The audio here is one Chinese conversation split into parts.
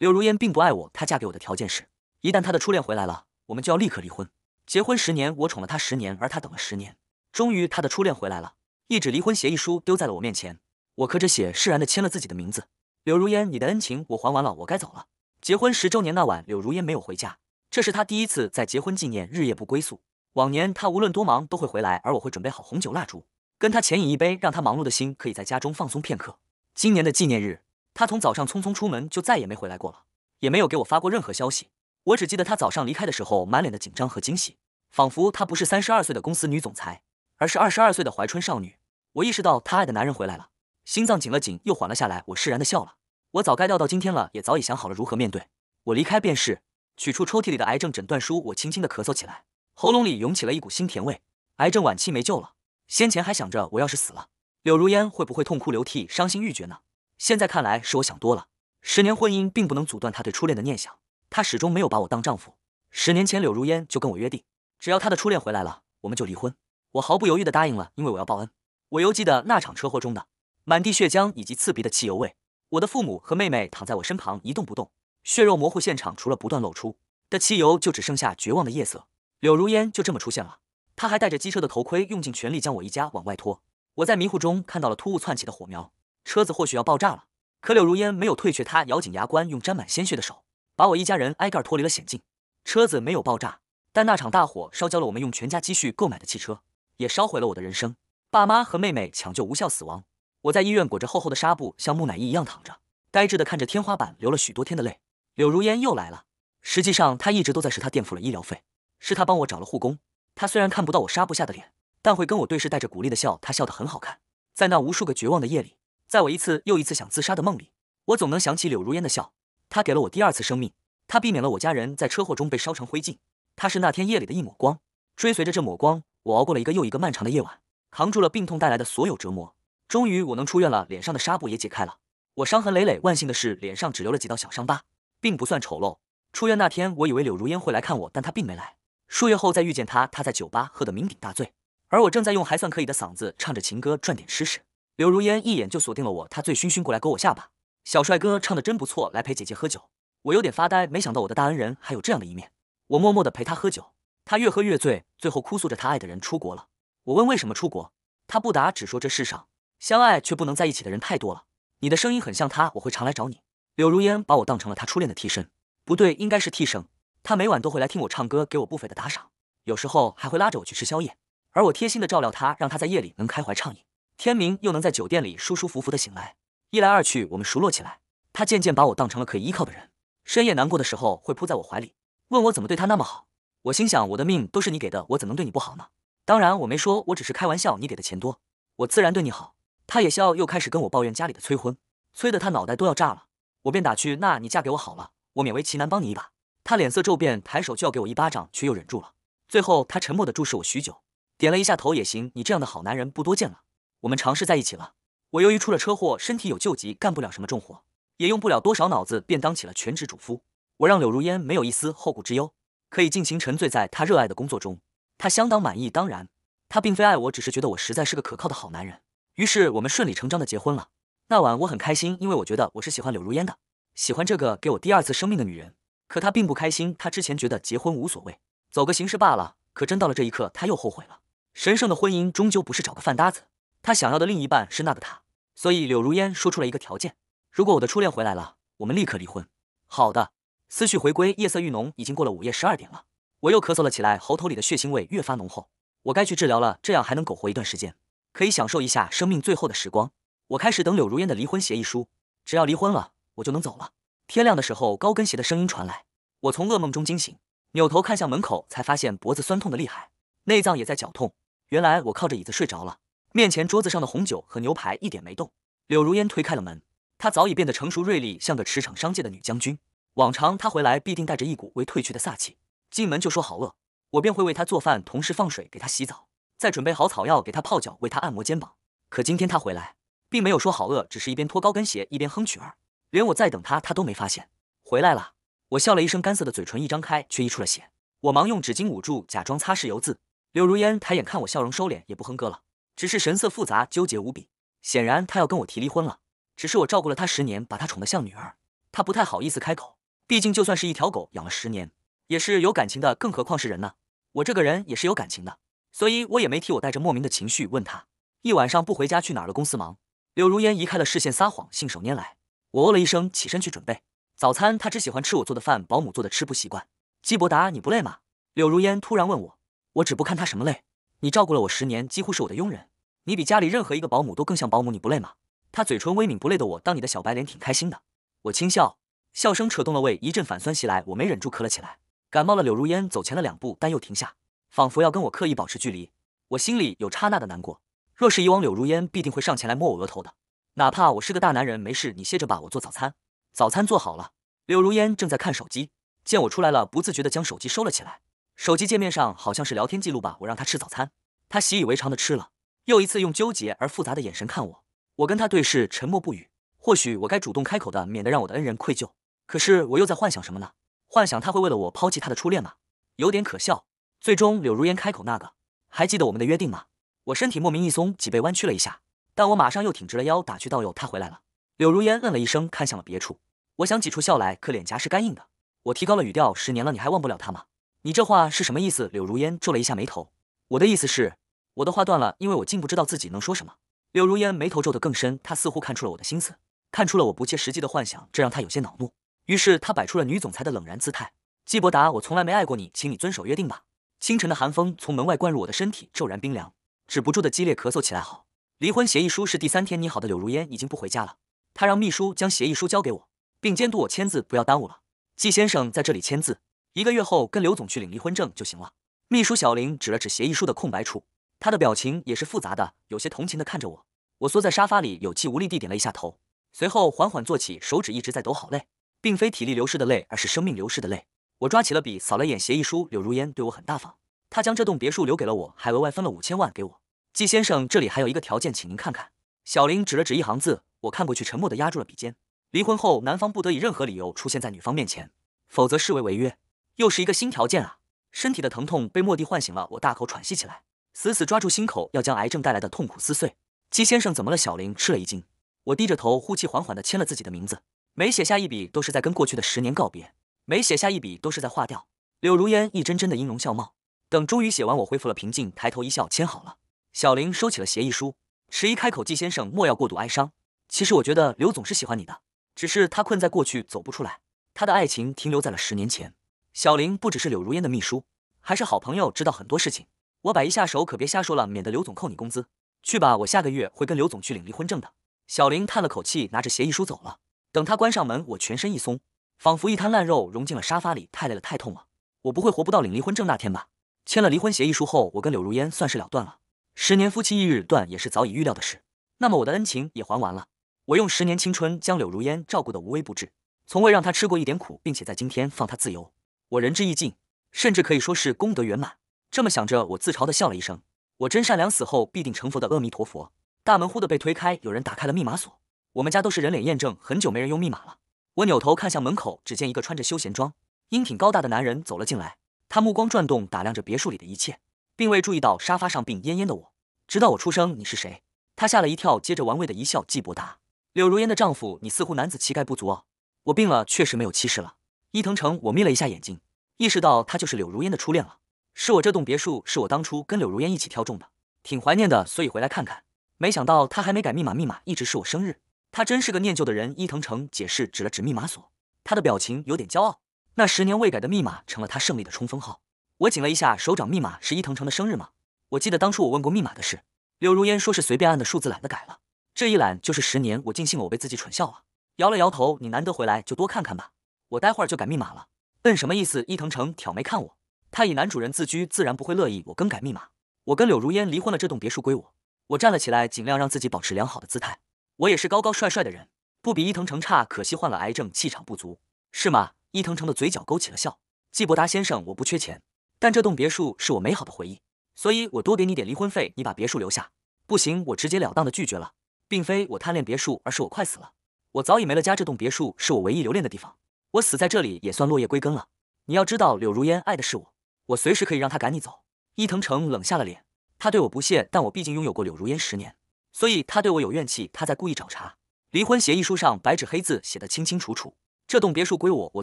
柳如烟并不爱我，她嫁给我的条件是，一旦她的初恋回来了，我们就要立刻离婚。结婚十年，我宠了她十年，而她等了十年，终于她的初恋回来了，一纸离婚协议书丢在了我面前，我咳着血，释然的签了自己的名字。柳如烟，你的恩情我还完了，我该走了。结婚十周年那晚，柳如烟没有回家，这是她第一次在结婚纪念日夜不归宿。往年她无论多忙都会回来，而我会准备好红酒、蜡烛，跟她浅饮一杯，让她忙碌的心可以在家中放松片刻。今年的纪念日。他从早上匆匆出门就再也没回来过了，也没有给我发过任何消息。我只记得他早上离开的时候满脸的紧张和惊喜，仿佛他不是三十二岁的公司女总裁，而是二十二岁的怀春少女。我意识到他爱的男人回来了，心脏紧了紧又缓了下来。我释然的笑了。我早该料到今天了，也早已想好了如何面对。我离开便是。取出抽屉里的癌症诊断书，我轻轻地咳嗽起来，喉咙里涌起了一股腥甜味。癌症晚期没救了。先前还想着我要是死了，柳如烟会不会痛哭流涕、伤心欲绝呢？现在看来是我想多了。十年婚姻并不能阻断他对初恋的念想，他始终没有把我当丈夫。十年前，柳如烟就跟我约定，只要他的初恋回来了，我们就离婚。我毫不犹豫地答应了，因为我要报恩。我犹记得那场车祸中的满地血浆以及刺鼻的汽油味，我的父母和妹妹躺在我身旁一动不动，血肉模糊。现场除了不断露出的汽油，就只剩下绝望的夜色。柳如烟就这么出现了，她还戴着机车的头盔，用尽全力将我一家往外拖。我在迷糊中看到了突兀窜起的火苗。车子或许要爆炸了，可柳如烟没有退却，她咬紧牙关，用沾满鲜血的手把我一家人挨个儿脱离了险境。车子没有爆炸，但那场大火烧焦了我们用全家积蓄购买的汽车，也烧毁了我的人生。爸妈和妹妹抢救无效死亡，我在医院裹着厚厚的纱布，像木乃伊一样躺着，呆滞地看着天花板，流了许多天的泪。柳如烟又来了，实际上她一直都在，是她垫付了医疗费，是她帮我找了护工。她虽然看不到我纱布下的脸，但会跟我对视，带着鼓励的笑。她笑得很好看，在那无数个绝望的夜里。在我一次又一次想自杀的梦里，我总能想起柳如烟的笑。她给了我第二次生命，她避免了我家人在车祸中被烧成灰烬。她是那天夜里的一抹光，追随着这抹光，我熬过了一个又一个漫长的夜晚，扛住了病痛带来的所有折磨。终于，我能出院了，脸上的纱布也解开了。我伤痕累累，万幸的是，脸上只留了几道小伤疤，并不算丑陋。出院那天，我以为柳如烟会来看我，但她并没来。数月后再遇见她，她在酒吧喝得酩酊大醉，而我正在用还算可以的嗓子唱着情歌，赚点吃食。柳如烟一眼就锁定了我，她醉醺醺过来勾我下巴，小帅哥唱的真不错，来陪姐姐喝酒。我有点发呆，没想到我的大恩人还有这样的一面。我默默的陪他喝酒，他越喝越醉，最后哭诉着他爱的人出国了。我问为什么出国，他不答，只说这世上相爱却不能在一起的人太多了。你的声音很像他，我会常来找你。柳如烟把我当成了他初恋的替身，不对，应该是替身。他每晚都会来听我唱歌，给我不菲的打赏，有时候还会拉着我去吃宵夜，而我贴心的照料他，让他在夜里能开怀畅饮。天明又能在酒店里舒舒服服地醒来。一来二去，我们熟络起来。他渐渐把我当成了可以依靠的人。深夜难过的时候，会扑在我怀里，问我怎么对他那么好。我心想，我的命都是你给的，我怎能对你不好呢？当然，我没说，我只是开玩笑。你给的钱多，我自然对你好。他也笑，又开始跟我抱怨家里的催婚，催得他脑袋都要炸了。我便打趣：“那你嫁给我好了，我勉为其难帮你一把。”他脸色骤变，抬手就要给我一巴掌，却又忍住了。最后，他沉默地注视我许久，点了一下头，也行。你这样的好男人不多见了。我们尝试在一起了。我由于出了车祸，身体有旧疾，干不了什么重活，也用不了多少脑子，便当起了全职主夫。我让柳如烟没有一丝后顾之忧，可以尽情沉醉在她热爱的工作中。她相当满意。当然，她并非爱我，只是觉得我实在是个可靠的好男人。于是我们顺理成章的结婚了。那晚我很开心，因为我觉得我是喜欢柳如烟的，喜欢这个给我第二次生命的女人。可她并不开心，她之前觉得结婚无所谓，走个形式罢了。可真到了这一刻，她又后悔了。神圣的婚姻终究不是找个饭搭子。他想要的另一半是那个他，所以柳如烟说出了一个条件：如果我的初恋回来了，我们立刻离婚。好的。思绪回归，夜色愈浓，已经过了午夜十二点了。我又咳嗽了起来，喉头里的血腥味越发浓厚。我该去治疗了，这样还能苟活一段时间，可以享受一下生命最后的时光。我开始等柳如烟的离婚协议书，只要离婚了，我就能走了。天亮的时候，高跟鞋的声音传来，我从噩梦中惊醒，扭头看向门口，才发现脖子酸痛的厉害，内脏也在绞痛。原来我靠着椅子睡着了。面前桌子上的红酒和牛排一点没动。柳如烟推开了门，她早已变得成熟锐利，像个驰骋商界的女将军。往常她回来必定带着一股未褪去的飒气，进门就说好饿，我便会为她做饭，同时放水给她洗澡，再准备好草药给她泡脚，为她按摩肩膀。可今天她回来，并没有说好饿，只是一边脱高跟鞋一边哼曲儿，连我在等她，她都没发现。回来了，我笑了一声，干涩的嘴唇一张开，却溢出了血。我忙用纸巾捂住，假装擦拭油渍。柳如烟抬眼看我，笑容收敛，也不哼歌了。只是神色复杂，纠结无比。显然他要跟我提离婚了。只是我照顾了他十年，把他宠得像女儿，他不太好意思开口。毕竟就算是一条狗，养了十年也是有感情的，更何况是人呢？我这个人也是有感情的，所以我也没提。我带着莫名的情绪问他，一晚上不回家去哪了？公司忙。柳如烟移开了视线，撒谎信手拈来。我哦了一声，起身去准备早餐。他只喜欢吃我做的饭，保姆做的吃不习惯。季伯达，你不累吗？柳如烟突然问我。我只不看他什么累，你照顾了我十年，几乎是我的佣人。你比家里任何一个保姆都更像保姆，你不累吗？他嘴唇微抿，不累的我当你的小白脸挺开心的。我轻笑，笑声扯动了胃，一阵反酸袭来，我没忍住咳了起来。感冒了，柳如烟走前了两步，但又停下，仿佛要跟我刻意保持距离。我心里有刹那的难过。若是以往，柳如烟必定会上前来摸我额头的，哪怕我是个大男人，没事，你歇着吧，我做早餐。早餐做好了，柳如烟正在看手机，见我出来了，不自觉的将手机收了起来。手机界面上好像是聊天记录吧，我让他吃早餐，他习以为常的吃了。又一次用纠结而复杂的眼神看我，我跟他对视，沉默不语。或许我该主动开口的，免得让我的恩人愧疚。可是我又在幻想什么呢？幻想他会为了我抛弃他的初恋吗？有点可笑。最终，柳如烟开口：“那个，还记得我们的约定吗？”我身体莫名一松，脊背弯曲了一下，但我马上又挺直了腰，打趣道：“哟，他回来了。”柳如烟嗯了一声，看向了别处。我想挤出笑来，可脸颊是干硬的。我提高了语调：“十年了，你还忘不了他吗？你这话是什么意思？”柳如烟皱了一下眉头。我的意思是。我的话断了，因为我竟不知道自己能说什么。柳如烟眉头皱得更深，她似乎看出了我的心思，看出了我不切实际的幻想，这让她有些恼怒。于是她摆出了女总裁的冷然姿态：“季伯达，我从来没爱过你，请你遵守约定吧。”清晨的寒风从门外灌入我的身体，骤然冰凉，止不住的激烈咳嗽起来。好，离婚协议书是第三天拟好的，柳如烟已经不回家了，她让秘书将协议书交给我，并监督我签字，不要耽误了。季先生在这里签字，一个月后跟刘总去领离婚证就行了。秘书小林指了指协议书的空白处。他的表情也是复杂的，有些同情地看着我。我缩在沙发里，有气无力地点了一下头，随后缓缓坐起，手指一直在抖，好累，并非体力流失的累，而是生命流失的累。我抓起了笔，扫了眼协议书。柳如烟对我很大方，她将这栋别墅留给了我，还额外分了五千万给我。季先生，这里还有一个条件，请您看看。小林指了指一行字，我看过去，沉默地压住了笔尖。离婚后，男方不得以任何理由出现在女方面前，否则视为违约。又是一个新条件啊！身体的疼痛被莫蒂唤醒了，我大口喘息起来。死死抓住心口，要将癌症带来的痛苦撕碎。季先生怎么了？小林吃了一惊。我低着头，呼气，缓缓地签了自己的名字。每写下一笔，都是在跟过去的十年告别；每写下一笔，都是在划掉柳如烟一帧帧的音容笑貌。等终于写完，我恢复了平静，抬头一笑，签好了。小林收起了协议书，迟疑开口：“季先生，莫要过度哀伤。其实我觉得刘总是喜欢你的，只是他困在过去，走不出来。他的爱情停留在了十年前。”小林不只是柳如烟的秘书，还是好朋友，知道很多事情。我摆一下手，可别瞎说了，免得刘总扣你工资。去吧，我下个月会跟刘总去领离婚证的。小林叹了口气，拿着协议书走了。等他关上门，我全身一松，仿佛一滩烂肉融进了沙发里。太累了，太痛了，我不会活不到领离婚证那天吧？签了离婚协议书后，我跟柳如烟算是了断了。十年夫妻一日断，也是早已预料的事。那么我的恩情也还完了。我用十年青春将柳如烟照顾的无微不至，从未让她吃过一点苦，并且在今天放她自由。我仁至义尽，甚至可以说是功德圆满。这么想着，我自嘲地笑了一声。我真善良，死后必定成佛的阿弥陀佛。大门忽地被推开，有人打开了密码锁。我们家都是人脸验证，很久没人用密码了。我扭头看向门口，只见一个穿着休闲装、英挺高大的男人走了进来。他目光转动，打量着别墅里的一切，并未注意到沙发上病恹恹的我。直到我出声：“你是谁？”他吓了一跳，接着玩味的一笑：“季伯达，柳如烟的丈夫。你似乎男子气概不足哦。”我病了，确实没有气势了。伊藤诚，我眯了一下眼睛，意识到他就是柳如烟的初恋了。是我这栋别墅是我当初跟柳如烟一起挑中的，挺怀念的，所以回来看看。没想到他还没改密码，密码一直是我生日。他真是个念旧的人。伊藤城解释，指了指密码锁，他的表情有点骄傲。那十年未改的密码成了他胜利的冲锋号。我紧了一下手掌，密码是伊藤城的生日吗？我记得当初我问过密码的事，柳如烟说是随便按的数字，懒得改了。这一懒就是十年，我尽信我被自己蠢笑了。摇了摇头，你难得回来就多看看吧，我待会儿就改密码了。嗯，什么意思？伊藤城挑眉看我。他以男主人自居，自然不会乐意我更改密码。我跟柳如烟离婚了，这栋别墅归我。我站了起来，尽量让自己保持良好的姿态。我也是高高帅帅的人，不比伊藤诚差。可惜患了癌症，气场不足，是吗？伊藤城的嘴角勾起了笑。季伯达先生，我不缺钱，但这栋别墅是我美好的回忆，所以我多给你点离婚费，你把别墅留下。不行，我直截了当的拒绝了，并非我贪恋别墅，而是我快死了。我早已没了家，这栋别墅是我唯一留恋的地方。我死在这里也算落叶归根了。你要知道，柳如烟爱的是我。我随时可以让他赶你走。伊藤城冷下了脸，他对我不屑，但我毕竟拥有过柳如烟十年，所以他对我有怨气，他在故意找茬。离婚协议书上白纸黑字写得清清楚楚，这栋别墅归我。我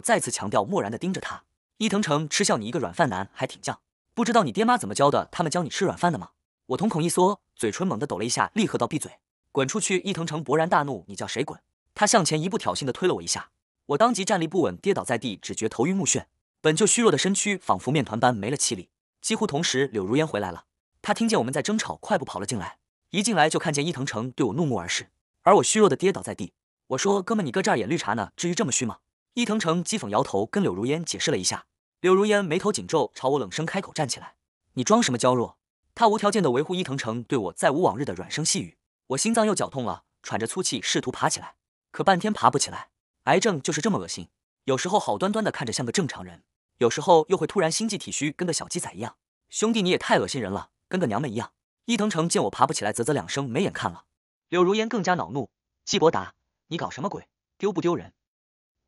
再次强调，漠然地盯着他。伊藤城嗤笑：“你一个软饭男还挺犟，不知道你爹妈怎么教的？他们教你吃软饭的吗？”我瞳孔一缩，嘴唇猛地抖了一下，立刻道：“闭嘴，滚出去！”伊藤城勃然大怒：“你叫谁滚？”他向前一步，挑衅地推了我一下，我当即站立不稳，跌倒在地，只觉头晕目眩。本就虚弱的身躯仿佛面团般没了气力，几乎同时，柳如烟回来了。她听见我们在争吵，快步跑了进来。一进来就看见伊藤城对我怒目而视，而我虚弱的跌倒在地。我说：“哥们，你搁这儿演绿茶呢？至于这么虚吗？”伊藤城讥讽，摇头，跟柳如烟解释了一下。柳如烟眉头紧皱，朝我冷声开口：“站起来！你装什么娇弱？”她无条件的维护伊藤城，对我再无往日的软声细语。我心脏又绞痛了，喘着粗气，试图爬起来，可半天爬不起来。癌症就是这么恶心。有时候好端端的看着像个正常人，有时候又会突然心悸体虚，跟个小鸡仔一样。兄弟，你也太恶心人了，跟个娘们一样。伊藤城见我爬不起来，啧啧两声，没眼看了。柳如烟更加恼怒，纪伯达，你搞什么鬼？丢不丢人？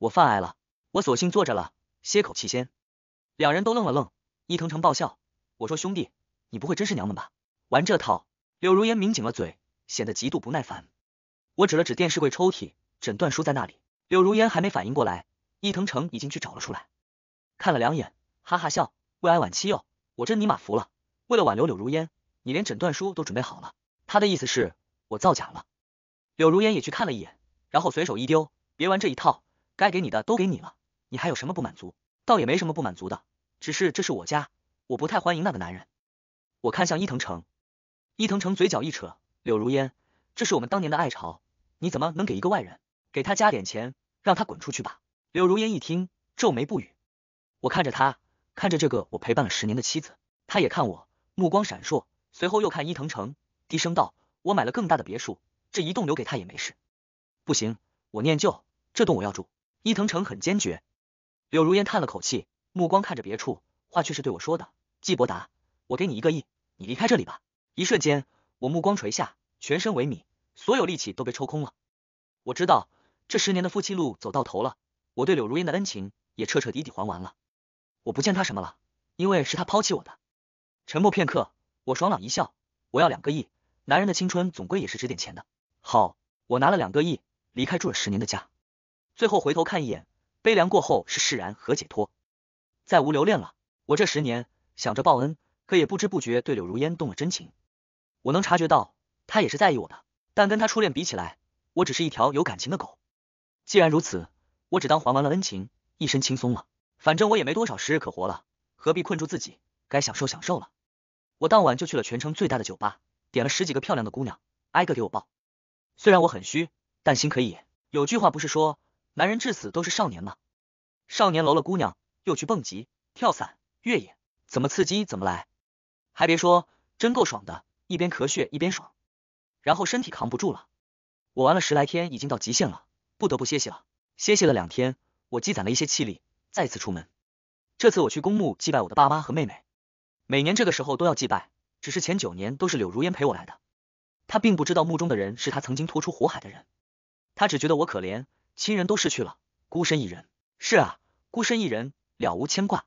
我犯癌了，我索性坐着了，歇口气先。两人都愣了愣，伊藤城爆笑，我说兄弟，你不会真是娘们吧？玩这套？柳如烟抿紧了嘴，显得极度不耐烦。我指了指电视柜抽屉，诊断书在那里。柳如烟还没反应过来。伊藤城已经去找了出来，看了两眼，哈哈笑，为爱晚期哟，我真尼玛服了。为了挽留柳如烟，你连诊断书都准备好了。他的意思是，我造假了。柳如烟也去看了一眼，然后随手一丢，别玩这一套，该给你的都给你了，你还有什么不满足？倒也没什么不满足的，只是这是我家，我不太欢迎那个男人。我看向伊藤城，伊藤城嘴角一扯，柳如烟，这是我们当年的爱巢，你怎么能给一个外人？给他加点钱，让他滚出去吧。柳如烟一听，皱眉不语。我看着他，看着这个我陪伴了十年的妻子，他也看我，目光闪烁，随后又看伊藤城，低声道：“我买了更大的别墅，这一栋留给他也没事。”不行，我念旧，这栋我要住。伊藤城很坚决。柳如烟叹了口气，目光看着别处，话却是对我说的：“季伯达，我给你一个亿，你离开这里吧。”一瞬间，我目光垂下，全身萎靡，所有力气都被抽空了。我知道，这十年的夫妻路走到头了。我对柳如烟的恩情也彻彻底底还完了，我不欠她什么了，因为是她抛弃我的。沉默片刻，我爽朗一笑，我要两个亿。男人的青春总归也是值点钱的。好，我拿了两个亿，离开住了十年的家。最后回头看一眼，悲凉过后是释然和解脱，再无留恋了。我这十年想着报恩，可也不知不觉对柳如烟动了真情。我能察觉到，他也是在意我的，但跟他初恋比起来，我只是一条有感情的狗。既然如此。我只当还完了恩情，一身轻松了。反正我也没多少时日可活了，何必困住自己？该享受享受了。我当晚就去了全城最大的酒吧，点了十几个漂亮的姑娘，挨个给我抱。虽然我很虚，但心可以野。有句话不是说，男人至死都是少年吗？少年搂了姑娘，又去蹦极、跳伞、越野，怎么刺激怎么来。还别说，真够爽的，一边咳血一边爽。然后身体扛不住了，我玩了十来天，已经到极限了，不得不歇息了。歇息了两天，我积攒了一些气力，再次出门。这次我去公墓祭拜我的爸妈和妹妹，每年这个时候都要祭拜。只是前九年都是柳如烟陪我来的，她并不知道墓中的人是他曾经拖出火海的人，他只觉得我可怜，亲人都失去了，孤身一人。是啊，孤身一人，了无牵挂。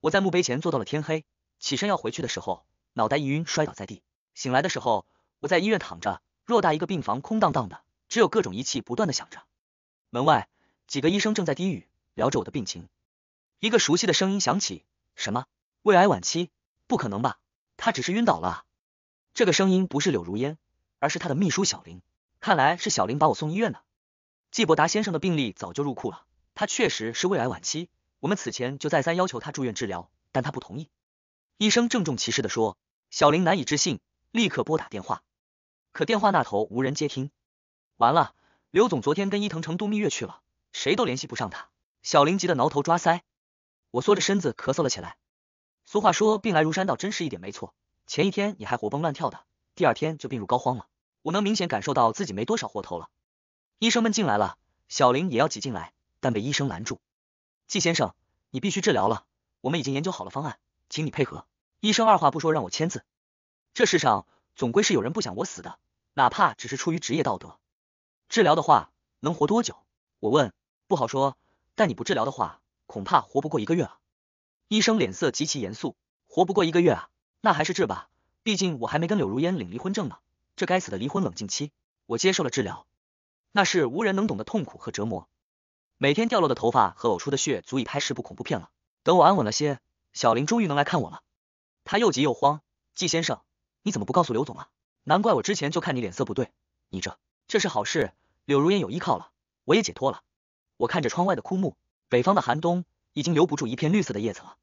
我在墓碑前坐到了天黑，起身要回去的时候，脑袋一晕，摔倒在地。醒来的时候，我在医院躺着，偌大一个病房空荡荡的，只有各种仪器不断的响着，门外。几个医生正在低语聊着我的病情，一个熟悉的声音响起：“什么？胃癌晚期？不可能吧！他只是晕倒了。”这个声音不是柳如烟，而是他的秘书小林。看来是小林把我送医院的。季伯达先生的病例早就入库了，他确实是胃癌晚期。我们此前就再三要求他住院治疗，但他不同意。医生郑重其事的说。小林难以置信，立刻拨打电话，可电话那头无人接听。完了，刘总昨天跟伊藤城度蜜月去了。谁都联系不上他，小林急得挠头抓腮，我缩着身子咳嗽了起来。俗话说病来如山倒，真是一点没错。前一天你还活蹦乱跳的，第二天就病入膏肓了。我能明显感受到自己没多少活头了。医生们进来了，小林也要挤进来，但被医生拦住。季先生，你必须治疗了，我们已经研究好了方案，请你配合。医生二话不说让我签字。这世上总归是有人不想我死的，哪怕只是出于职业道德。治疗的话能活多久？我问。不好说，但你不治疗的话，恐怕活不过一个月了。医生脸色极其严肃，活不过一个月啊，那还是治吧。毕竟我还没跟柳如烟领离婚证呢，这该死的离婚冷静期，我接受了治疗，那是无人能懂的痛苦和折磨。每天掉落的头发和呕出的血，足以拍十部恐怖片了。等我安稳了些，小林终于能来看我了。他又急又慌，季先生，你怎么不告诉刘总啊？难怪我之前就看你脸色不对，你这这是好事，柳如烟有依靠了，我也解脱了。我看着窗外的枯木，北方的寒冬已经留不住一片绿色的叶子了。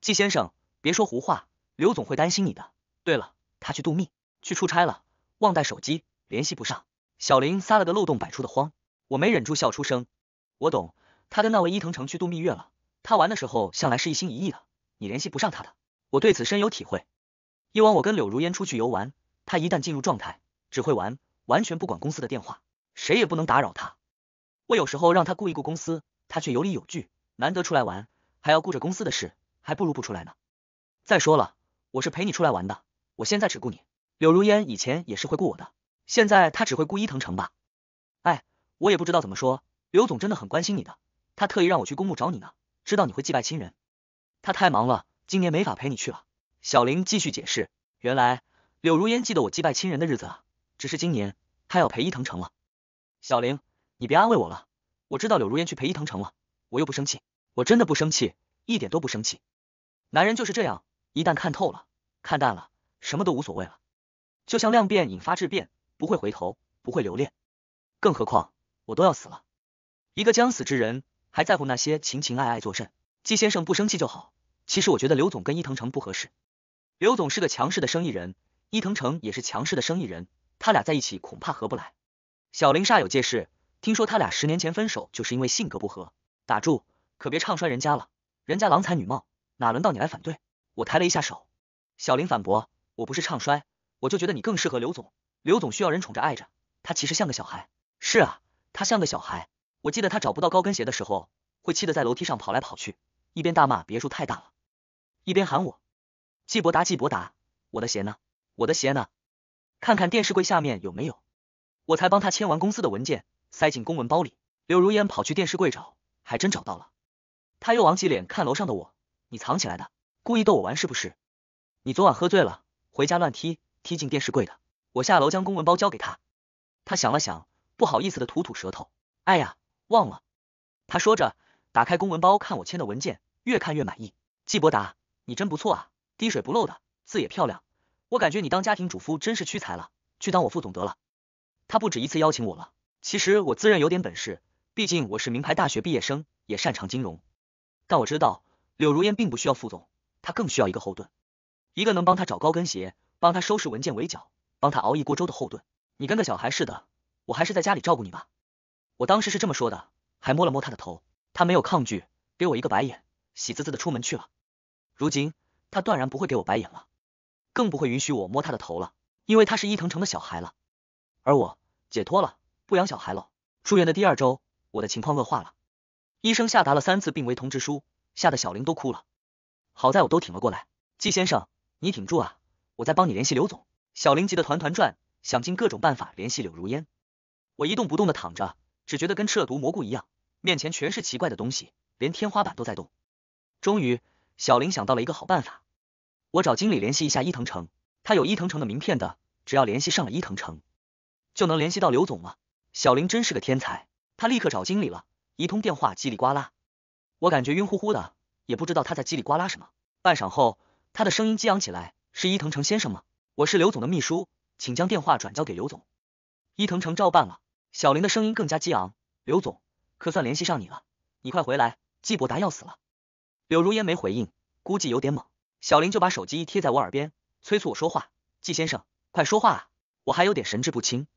季先生，别说胡话，刘总会担心你的。对了，他去度蜜，去出差了，忘带手机，联系不上。小林撒了个漏洞百出的慌，我没忍住笑出声。我懂，他跟那位伊藤城去度蜜月了，他玩的时候向来是一心一意的，你联系不上他的，我对此深有体会。以往我跟柳如烟出去游玩，他一旦进入状态，只会玩，完全不管公司的电话，谁也不能打扰他。我有时候让他顾一顾公司，他却有理有据。难得出来玩，还要顾着公司的事，还不如不出来呢。再说了，我是陪你出来玩的，我现在只顾你。柳如烟以前也是会顾我的，现在他只会顾伊藤城吧？哎，我也不知道怎么说。刘总真的很关心你的，他特意让我去公墓找你呢，知道你会祭拜亲人。他太忙了，今年没法陪你去了。小林继续解释，原来柳如烟记得我祭拜亲人的日子啊，只是今年他要陪伊藤城了。小玲，你别安慰我了，我知道柳如烟去陪伊藤城了，我又不生气，我真的不生气，一点都不生气。男人就是这样，一旦看透了，看淡了，什么都无所谓了。就像量变引发质变，不会回头，不会留恋。更何况我都要死了，一个将死之人还在乎那些情情爱爱作甚？季先生不生气就好。其实我觉得刘总跟伊藤城不合适，刘总是个强势的生意人，伊藤城也是强势的生意人，他俩在一起恐怕合不来。小林煞有介事。听说他俩十年前分手，就是因为性格不合。打住，可别唱衰人家了，人家郎才女貌，哪轮到你来反对？我抬了一下手。小林反驳：“我不是唱衰，我就觉得你更适合刘总。刘总需要人宠着爱着，他其实像个小孩。”是啊，他像个小孩。我记得他找不到高跟鞋的时候，会气得在楼梯上跑来跑去，一边大骂别墅太大了，一边喊我：“季伯达，季伯达，我的鞋呢？我的鞋呢？看看电视柜下面有没有？”我才帮他签完公司的文件。塞进公文包里，柳如烟跑去电视柜找，还真找到了。他又往起脸看楼上的我，你藏起来的，故意逗我玩是不是？你昨晚喝醉了，回家乱踢，踢进电视柜的。我下楼将公文包交给他，他想了想，不好意思的吐吐舌头。哎呀，忘了。他说着打开公文包看我签的文件，越看越满意。季伯达，你真不错啊，滴水不漏的，字也漂亮。我感觉你当家庭主妇真是屈才了，去当我副总得了。他不止一次邀请我了。其实我自认有点本事，毕竟我是名牌大学毕业生，也擅长金融。但我知道柳如烟并不需要副总，她更需要一个后盾，一个能帮她找高跟鞋、帮她收拾文件、围剿、帮她熬一锅粥的后盾。你跟个小孩似的，我还是在家里照顾你吧。我当时是这么说的，还摸了摸她的头。她没有抗拒，给我一个白眼，喜滋滋的出门去了。如今他断然不会给我白眼了，更不会允许我摸他的头了，因为他是伊藤城的小孩了，而我解脱了。不养小孩了。出院的第二周，我的情况恶化了，医生下达了三次病危通知书，吓得小玲都哭了。好在我都挺了过来。季先生，你挺住啊！我再帮你联系刘总。小玲急得团团转，想尽各种办法联系柳如烟。我一动不动的躺着，只觉得跟吃了毒蘑菇一样，面前全是奇怪的东西，连天花板都在动。终于，小玲想到了一个好办法，我找经理联系一下伊藤城，他有伊藤城的名片的，只要联系上了伊藤城，就能联系到刘总了。小林真是个天才，他立刻找经理了，一通电话叽里呱啦。我感觉晕乎乎的，也不知道他在叽里呱啦什么。半晌后，他的声音激昂起来：“是伊藤城先生吗？我是刘总的秘书，请将电话转交给刘总。”伊藤城照办了。小林的声音更加激昂：“刘总，可算联系上你了，你快回来，季伯达要死了。”柳如烟没回应，估计有点懵。小林就把手机贴在我耳边，催促我说话：“季先生，快说话啊，我还有点神志不清。”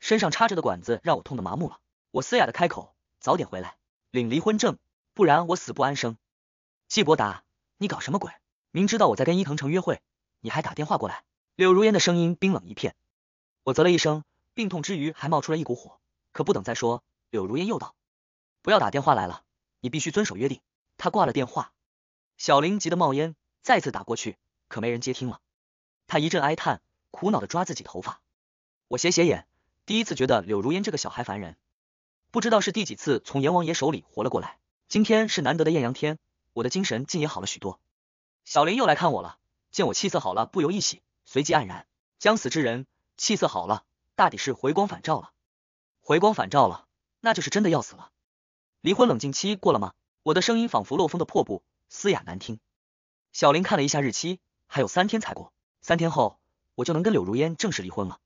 身上插着的管子让我痛得麻木了，我嘶哑的开口：“早点回来领离婚证，不然我死不安生。”季伯达，你搞什么鬼？明知道我在跟伊藤城约会，你还打电话过来？柳如烟的声音冰冷一片。我啧了一声，病痛之余还冒出了一股火，可不等再说，柳如烟又道：“不要打电话来了，你必须遵守约定。”他挂了电话，小林急得冒烟，再次打过去，可没人接听了。他一阵哀叹，苦恼的抓自己头发。我斜斜眼。第一次觉得柳如烟这个小孩烦人，不知道是第几次从阎王爷手里活了过来。今天是难得的艳阳天，我的精神竟也好了许多。小林又来看我了，见我气色好了，不由一喜，随即黯然。将死之人，气色好了，大抵是回光返照了。回光返照了，那就是真的要死了。离婚冷静期过了吗？我的声音仿佛漏风的破布，嘶哑难听。小林看了一下日期，还有三天才过，三天后我就能跟柳如烟正式离婚了。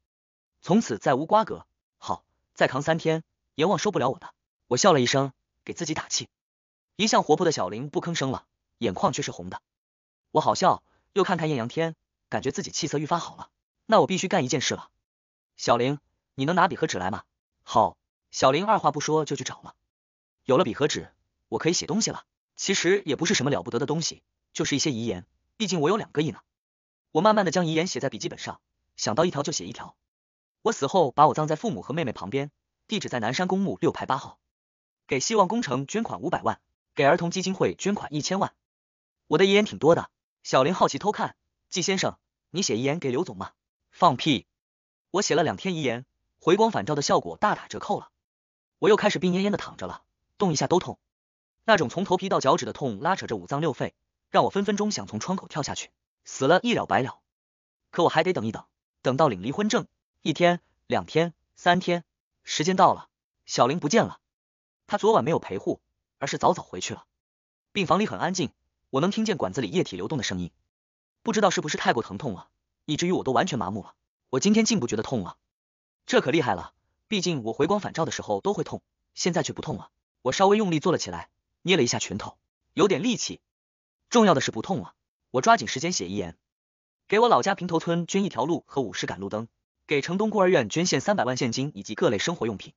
从此再无瓜葛。好，再扛三天，阎王收不了我的。我笑了一声，给自己打气。一向活泼的小林不吭声了，眼眶却是红的。我好笑，又看看艳阳天，感觉自己气色愈发好了。那我必须干一件事了。小林，你能拿笔和纸来吗？好，小林二话不说就去找了。有了笔和纸，我可以写东西了。其实也不是什么了不得的东西，就是一些遗言。毕竟我有两个亿呢。我慢慢的将遗言写在笔记本上，想到一条就写一条。我死后把我葬在父母和妹妹旁边，地址在南山公墓六排八号，给希望工程捐款五百万，给儿童基金会捐款一千万。我的遗言挺多的，小林好奇偷看，季先生，你写遗言给刘总吗？放屁！我写了两天遗言，回光返照的效果大打折扣了，我又开始病恹恹的躺着了，动一下都痛，那种从头皮到脚趾的痛拉扯着五脏六肺，让我分分钟想从窗口跳下去，死了一了百了。可我还得等一等，等到领离婚证。一天、两天、三天，时间到了，小玲不见了。她昨晚没有陪护，而是早早回去了。病房里很安静，我能听见管子里液体流动的声音。不知道是不是太过疼痛了，以至于我都完全麻木了。我今天竟不觉得痛了，这可厉害了。毕竟我回光返照的时候都会痛，现在却不痛了。我稍微用力坐了起来，捏了一下拳头，有点力气。重要的是不痛了。我抓紧时间写遗言，给我老家平头村捐一条路和五十杆路灯。给城东孤儿院捐献三百万现金以及各类生活用品。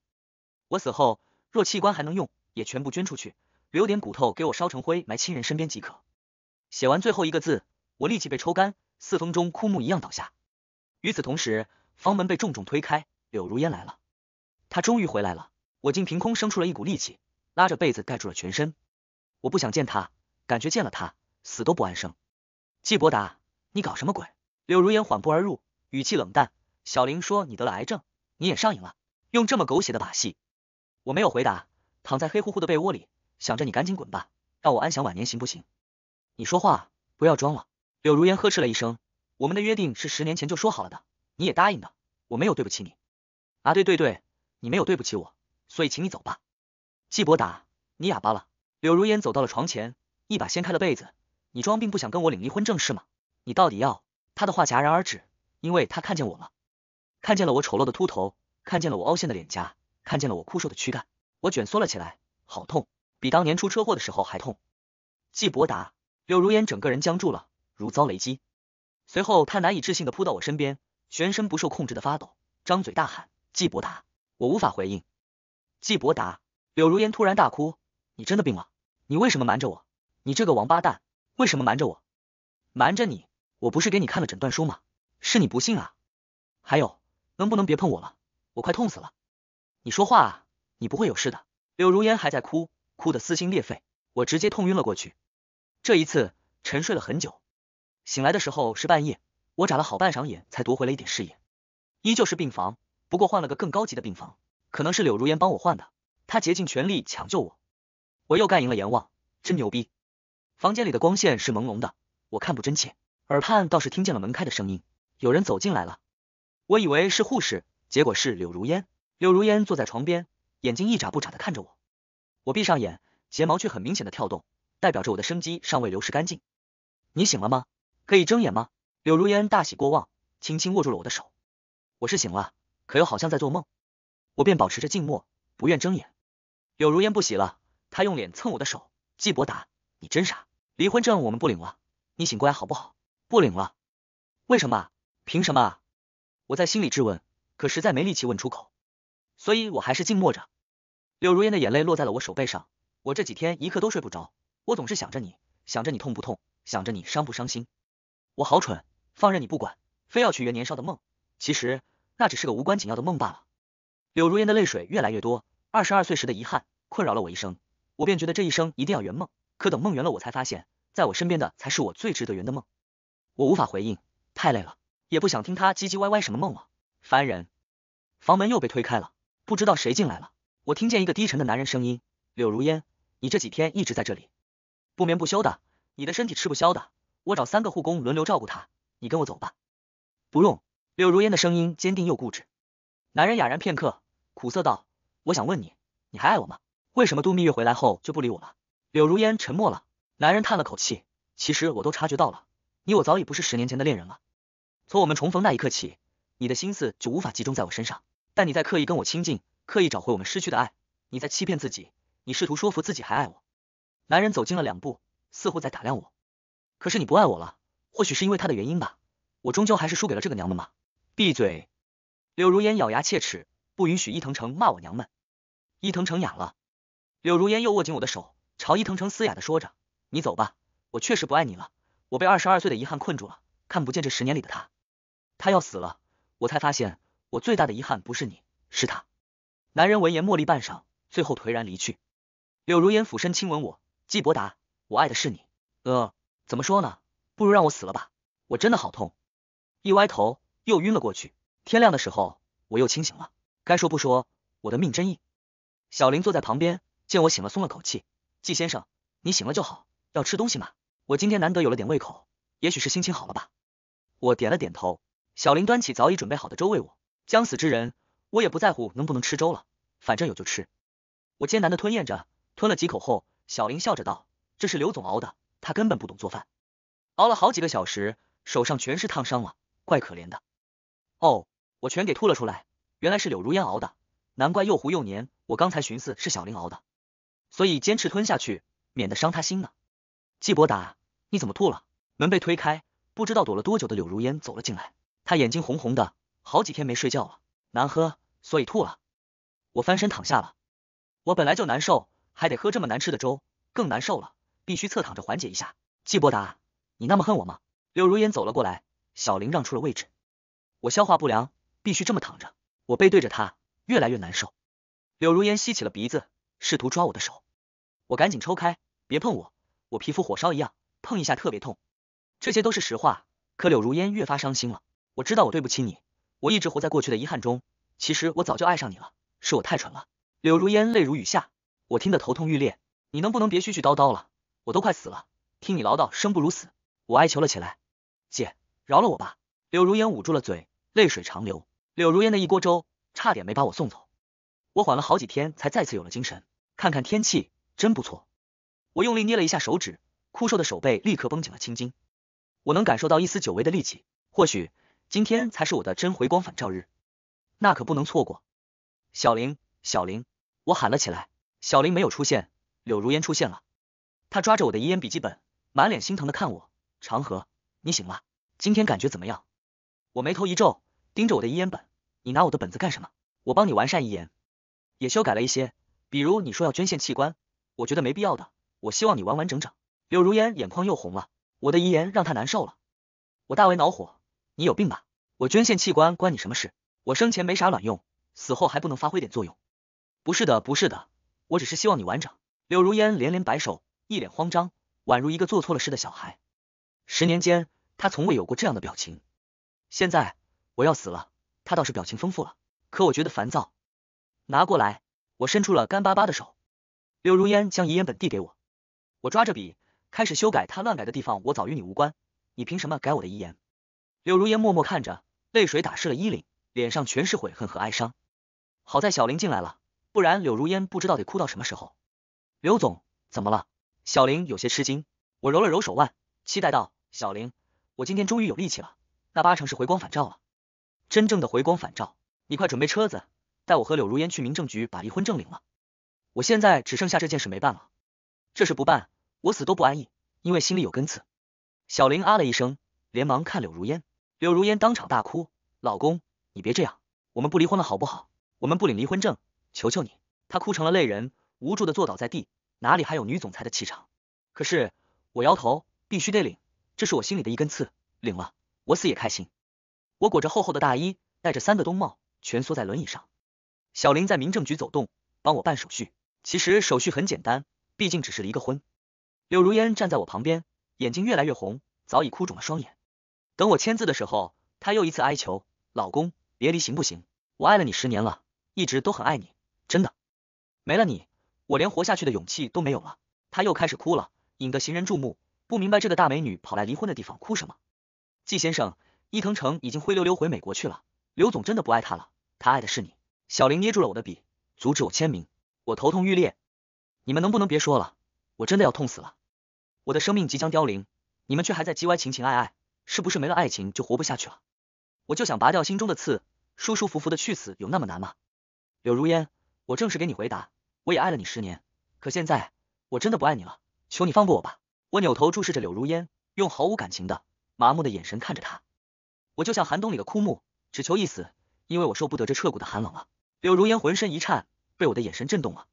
我死后若器官还能用，也全部捐出去，留点骨头给我烧成灰埋亲人身边即可。写完最后一个字，我力气被抽干，四风中枯木一样倒下。与此同时，房门被重重推开，柳如烟来了。她终于回来了。我竟凭空生出了一股力气，拉着被子盖住了全身。我不想见他，感觉见了他死都不安生。季伯达，你搞什么鬼？柳如烟缓步而入，语气冷淡。小林说：“你得了癌症，你也上瘾了，用这么狗血的把戏。”我没有回答，躺在黑乎乎的被窝里，想着你赶紧滚吧，让我安享晚年行不行？你说话不要装了！”柳如烟呵斥了一声，“我们的约定是十年前就说好了的，你也答应的，我没有对不起你啊，对对对，你没有对不起我，所以请你走吧。”季伯达，你哑巴了？柳如烟走到了床前，一把掀开了被子，“你装病不想跟我领离婚证是吗？你到底要……”他的话戛然而止，因为他看见我了。看见了我丑陋的秃头，看见了我凹陷的脸颊，看见了我枯瘦的躯干，我蜷缩了起来，好痛，比当年出车祸的时候还痛。季伯达，柳如烟整个人僵住了，如遭雷击。随后他难以置信的扑到我身边，全身不受控制的发抖，张嘴大喊：“季伯达，我无法回应。”季伯达，柳如烟突然大哭：“你真的病了？你为什么瞒着我？你这个王八蛋，为什么瞒着我？瞒着你？我不是给你看了诊断书吗？是你不信啊？还有。”能不能别碰我了，我快痛死了！你说话啊，你不会有事的。柳如烟还在哭，哭得撕心裂肺，我直接痛晕了过去。这一次沉睡了很久，醒来的时候是半夜，我眨了好半晌眼才夺回了一点视野，依旧是病房，不过换了个更高级的病房，可能是柳如烟帮我换的，她竭尽全力抢救我，我又干赢了阎王，真牛逼！房间里的光线是朦胧的，我看不真切，耳畔倒是听见了门开的声音，有人走进来了。我以为是护士，结果是柳如烟。柳如烟坐在床边，眼睛一眨不眨的看着我。我闭上眼，睫毛却很明显的跳动，代表着我的生机尚未流失干净。你醒了吗？可以睁眼吗？柳如烟大喜过望，轻轻握住了我的手。我是醒了，可又好像在做梦。我便保持着静默，不愿睁眼。柳如烟不喜了，她用脸蹭我的手。季伯达，你真傻，离婚证我们不领了。你醒过来好不好？不领了，为什么？凭什么？我在心里质问，可实在没力气问出口，所以我还是静默着。柳如烟的眼泪落在了我手背上，我这几天一刻都睡不着，我总是想着你，想着你痛不痛，想着你伤不伤心。我好蠢，放任你不管，非要去圆年少的梦，其实那只是个无关紧要的梦罢了。柳如烟的泪水越来越多，二十二岁时的遗憾困扰了我一生，我便觉得这一生一定要圆梦，可等梦圆了，我才发现，在我身边的才是我最值得圆的梦。我无法回应，太累了。也不想听他唧唧歪歪什么梦了，烦人！房门又被推开了，不知道谁进来了。我听见一个低沉的男人声音：“柳如烟，你这几天一直在这里，不眠不休的，你的身体吃不消的。我找三个护工轮流照顾他，你跟我走吧。”不用。柳如烟的声音坚定又固执。男人哑然片刻，苦涩道：“我想问你，你还爱我吗？为什么度蜜月回来后就不理我了？”柳如烟沉默了。男人叹了口气：“其实我都察觉到了，你我早已不是十年前的恋人了。”从我们重逢那一刻起，你的心思就无法集中在我身上。但你在刻意跟我亲近，刻意找回我们失去的爱，你在欺骗自己，你试图说服自己还爱我。男人走近了两步，似乎在打量我。可是你不爱我了，或许是因为他的原因吧。我终究还是输给了这个娘们嘛！闭嘴！柳如烟咬牙切齿，不允许伊藤城骂我娘们。伊藤城哑了。柳如烟又握紧我的手，朝伊藤城嘶哑的说着：“你走吧，我确实不爱你了。我被二十二岁的遗憾困住了，看不见这十年里的他。”他要死了，我才发现我最大的遗憾不是你，是他。男人闻言默立半晌，最后颓然离去。柳如烟俯身亲吻我，季伯达，我爱的是你。呃，怎么说呢？不如让我死了吧，我真的好痛。一歪头，又晕了过去。天亮的时候，我又清醒了。该说不说，我的命真硬。小林坐在旁边，见我醒了，松了口气。季先生，你醒了就好。要吃东西吗？我今天难得有了点胃口，也许是心情好了吧。我点了点头。小林端起早已准备好的粥喂我，将死之人，我也不在乎能不能吃粥了，反正有就吃。我艰难的吞咽着，吞了几口后，小林笑着道：“这是刘总熬的，他根本不懂做饭，熬了好几个小时，手上全是烫伤了，怪可怜的。”哦，我全给吐了出来，原来是柳如烟熬的，难怪又糊又黏。我刚才寻思是小林熬的，所以坚持吞下去，免得伤他心呢。季伯达，你怎么吐了？门被推开，不知道躲了多久的柳如烟走了进来。他眼睛红红的，好几天没睡觉了，难喝，所以吐了。我翻身躺下了，我本来就难受，还得喝这么难吃的粥，更难受了。必须侧躺着缓解一下。季伯达，你那么恨我吗？柳如烟走了过来，小玲让出了位置。我消化不良，必须这么躺着。我背对着他，越来越难受。柳如烟吸起了鼻子，试图抓我的手，我赶紧抽开，别碰我，我皮肤火烧一样，碰一下特别痛。这些都是实话，可柳如烟越发伤心了。我知道我对不起你，我一直活在过去的遗憾中。其实我早就爱上你了，是我太蠢了。柳如烟泪如雨下，我听得头痛欲裂。你能不能别絮絮叨叨了？我都快死了，听你唠叨生不如死。我哀求了起来，姐，饶了我吧。柳如烟捂住了嘴，泪水长流。柳如烟的一锅粥差点没把我送走。我缓了好几天才再次有了精神。看看天气，真不错。我用力捏了一下手指，枯瘦的手背立刻绷紧了青筋。我能感受到一丝久违的力气，或许。今天才是我的真回光返照日，那可不能错过。小林，小林，我喊了起来。小林没有出现，柳如烟出现了。他抓着我的遗言笔记本，满脸心疼的看我。长河，你醒了，今天感觉怎么样？我眉头一皱，盯着我的遗言本，你拿我的本子干什么？我帮你完善遗言，也修改了一些，比如你说要捐献器官，我觉得没必要的。我希望你完完整整。柳如烟眼眶又红了，我的遗言让她难受了，我大为恼火。你有病吧？我捐献器官关你什么事？我生前没啥卵用，死后还不能发挥点作用？不是的，不是的，我只是希望你完整。柳如烟连连摆手，一脸慌张，宛如一个做错了事的小孩。十年间，他从未有过这样的表情。现在我要死了，他倒是表情丰富了。可我觉得烦躁。拿过来，我伸出了干巴巴的手。柳如烟将遗言本递给我，我抓着笔开始修改他乱改的地方。我早与你无关，你凭什么改我的遗言？柳如烟默默看着，泪水打湿了衣领，脸上全是悔恨和哀伤。好在小林进来了，不然柳如烟不知道得哭到什么时候。刘总怎么了？小林有些吃惊。我揉了揉手腕，期待道：“小林，我今天终于有力气了，那八成是回光返照了。真正的回光返照，你快准备车子，带我和柳如烟去民政局把离婚证领了。我现在只剩下这件事没办了，这事不办，我死都不安逸，因为心里有根刺。”小林啊了一声，连忙看柳如烟。柳如烟当场大哭，老公，你别这样，我们不离婚了好不好？我们不领离婚证，求求你！她哭成了泪人，无助的坐倒在地，哪里还有女总裁的气场？可是我摇头，必须得领，这是我心里的一根刺，领了我死也开心。我裹着厚厚的大衣，戴着三个冬帽，蜷缩在轮椅上。小林在民政局走动，帮我办手续。其实手续很简单，毕竟只是离个婚。柳如烟站在我旁边，眼睛越来越红，早已哭肿了双眼。等我签字的时候，他又一次哀求老公别离行不行？我爱了你十年了，一直都很爱你，真的。没了你，我连活下去的勇气都没有了。他又开始哭了，引得行人注目。不明白这个大美女跑来离婚的地方哭什么。季先生，伊藤诚已经灰溜溜回美国去了。刘总真的不爱他了，他爱的是你。小林捏住了我的笔，阻止我签名。我头痛欲裂，你们能不能别说了？我真的要痛死了，我的生命即将凋零，你们却还在叽歪情情爱爱。是不是没了爱情就活不下去了？我就想拔掉心中的刺，舒舒服服的去死，有那么难吗？柳如烟，我正式给你回答，我也爱了你十年，可现在我真的不爱你了，求你放过我吧！我扭头注视着柳如烟，用毫无感情的、麻木的眼神看着他。我就像寒冬里的枯木，只求一死，因为我受不得这彻骨的寒冷了。柳如烟浑身一颤，被我的眼神震动了，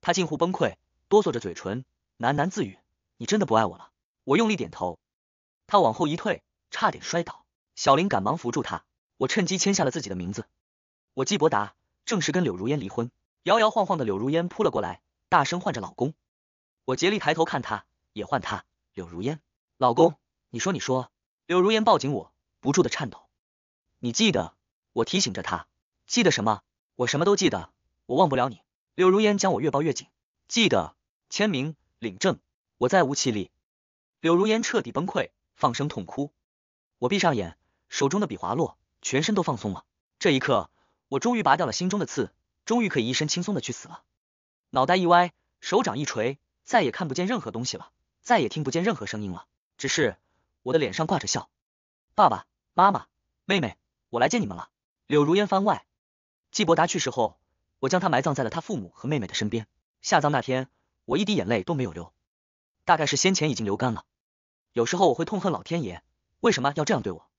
他近乎崩溃，哆嗦着嘴唇喃喃自语：“你真的不爱我了？”我用力点头。他往后一退，差点摔倒，小林赶忙扶住他。我趁机签下了自己的名字，我季伯达正式跟柳如烟离婚。摇摇晃晃的柳如烟扑了过来，大声唤着老公。我竭力抬头看他，也唤他柳如烟老公。你说你说。柳如烟抱紧我，不住的颤抖。你记得？我提醒着她，记得什么？我什么都记得，我忘不了你。柳如烟将我越抱越紧，记得签名领证，我再无气力。柳如烟彻底崩溃。放声痛哭，我闭上眼，手中的笔滑落，全身都放松了。这一刻，我终于拔掉了心中的刺，终于可以一身轻松的去死了。脑袋一歪，手掌一锤，再也看不见任何东西了，再也听不见任何声音了。只是我的脸上挂着笑。爸爸妈妈，妹妹，我来见你们了。柳如烟番外，季伯达去世后，我将他埋葬在了他父母和妹妹的身边。下葬那天，我一滴眼泪都没有流，大概是先前已经流干了。有时候我会痛恨老天爷，为什么要这样对我？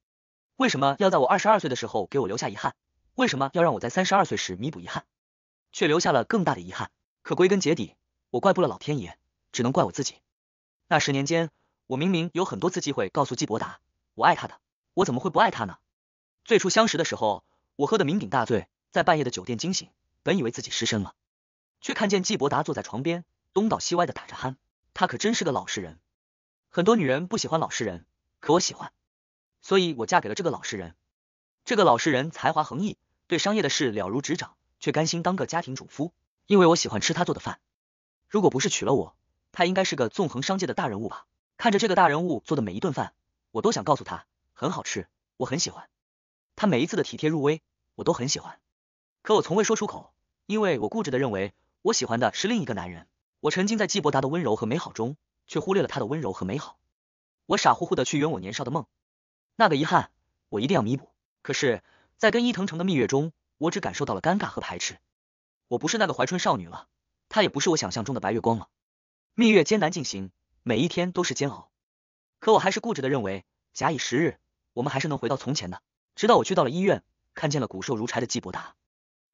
为什么要在我二十二岁的时候给我留下遗憾？为什么要让我在三十二岁时弥补遗憾，却留下了更大的遗憾？可归根结底，我怪不了老天爷，只能怪我自己。那十年间，我明明有很多次机会告诉季伯达，我爱他的，我怎么会不爱他呢？最初相识的时候，我喝的酩酊大醉，在半夜的酒店惊醒，本以为自己失身了，却看见季伯达坐在床边，东倒西歪的打着鼾，他可真是个老实人。很多女人不喜欢老实人，可我喜欢，所以我嫁给了这个老实人。这个老实人才华横溢，对商业的事了如指掌，却甘心当个家庭主夫，因为我喜欢吃他做的饭。如果不是娶了我，他应该是个纵横商界的大人物吧？看着这个大人物做的每一顿饭，我都想告诉他很好吃，我很喜欢。他每一次的体贴入微，我都很喜欢，可我从未说出口，因为我固执的认为我喜欢的是另一个男人。我沉浸在纪伯达的温柔和美好中。却忽略了他的温柔和美好。我傻乎乎的去圆我年少的梦，那个遗憾我一定要弥补。可是，在跟伊藤城的蜜月中，我只感受到了尴尬和排斥。我不是那个怀春少女了，她也不是我想象中的白月光了。蜜月艰难进行，每一天都是煎熬。可我还是固执的认为，假以时日，我们还是能回到从前的。直到我去到了医院，看见了骨瘦如柴的纪伯达，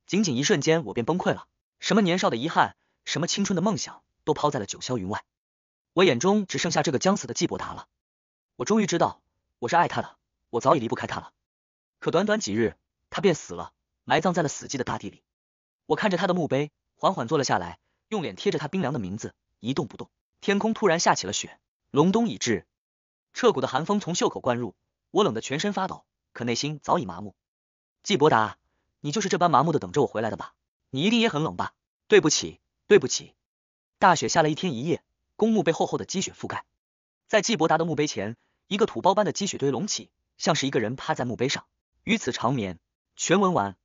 仅仅一瞬间，我便崩溃了。什么年少的遗憾，什么青春的梦想，都抛在了九霄云外。我眼中只剩下这个将死的季伯达了。我终于知道我是爱他的，我早已离不开他了。可短短几日，他便死了，埋葬在了死寂的大地里。我看着他的墓碑，缓缓坐了下来，用脸贴着他冰凉的名字，一动不动。天空突然下起了雪，隆冬已至，彻骨的寒风从袖口灌入，我冷得全身发抖，可内心早已麻木。季伯达，你就是这般麻木的等着我回来的吧？你一定也很冷吧？对不起，对不起，大雪下了一天一夜。公墓被厚厚的积雪覆盖，在纪伯达的墓碑前，一个土包般的积雪堆隆起，像是一个人趴在墓碑上与此长眠。全文完。